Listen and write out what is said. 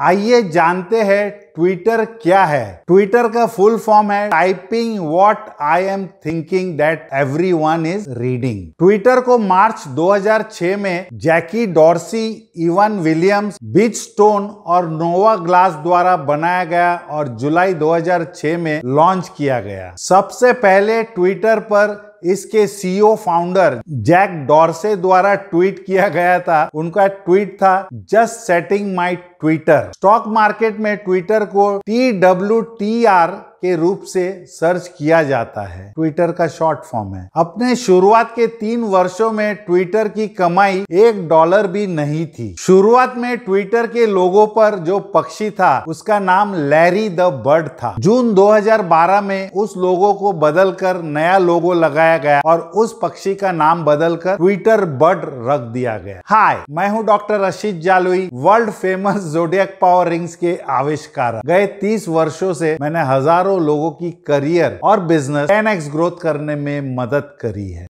आइए जानते हैं ट्विटर क्या है ट्विटर का फुल फॉर्म है typing what I am thinking that everyone is reading Twitter को मार्च 2006 में Jack Dorsey Evan Williams Biz Stone और नोवा ग्लास द्वारा बनाया गया और जुलाई 2006 में लॉन्च किया गया सबसे पहले ट्विटर पर इसके सीईओ फाउंडर जैक डॉर्से द्वारा ट्वीट किया गया था उनका ट्वीट था just setting my Twitter stock market में ट्विटर को टी डब्ल्यू टी आर के रूप से सर्च किया जाता है ट्विटर का शॉर्ट फॉर्म है अपने शुरुआत के तीन वर्षों में ट्विटर की कमाई एक डॉलर भी नहीं थी शुरुआत में ट्विटर के लोगों पर जो पक्षी था उसका नाम लैरी द बर्ड था जून 2012 में उस लोगो को बदलकर नया लोगो लगाया गया और उस पक्षी का नाम बदलकर ट्विटर बर्ड रख दिया गया हाय मैं हूँ doctor Rashid Jaloi world famous zodiac power rings के आविष्कार गए तीस वर्षों से मैंने हजारों हजारों लोगों की करियर और बिजनेस 10x ग्रोथ करने में मदद करी है